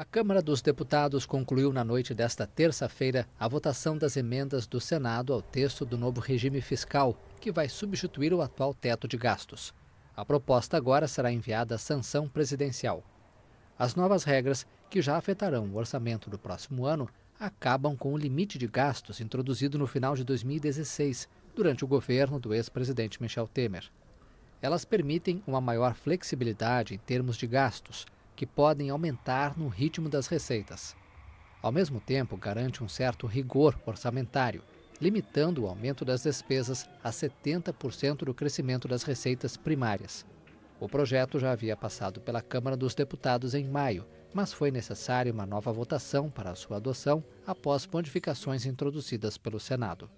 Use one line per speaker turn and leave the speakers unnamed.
A Câmara dos Deputados concluiu na noite desta terça-feira a votação das emendas do Senado ao texto do novo regime fiscal, que vai substituir o atual teto de gastos. A proposta agora será enviada à sanção presidencial. As novas regras, que já afetarão o orçamento do próximo ano, acabam com o limite de gastos introduzido no final de 2016, durante o governo do ex-presidente Michel Temer. Elas permitem uma maior flexibilidade em termos de gastos que podem aumentar no ritmo das receitas. Ao mesmo tempo, garante um certo rigor orçamentário, limitando o aumento das despesas a 70% do crescimento das receitas primárias. O projeto já havia passado pela Câmara dos Deputados em maio, mas foi necessária uma nova votação para sua adoção após modificações introduzidas pelo Senado.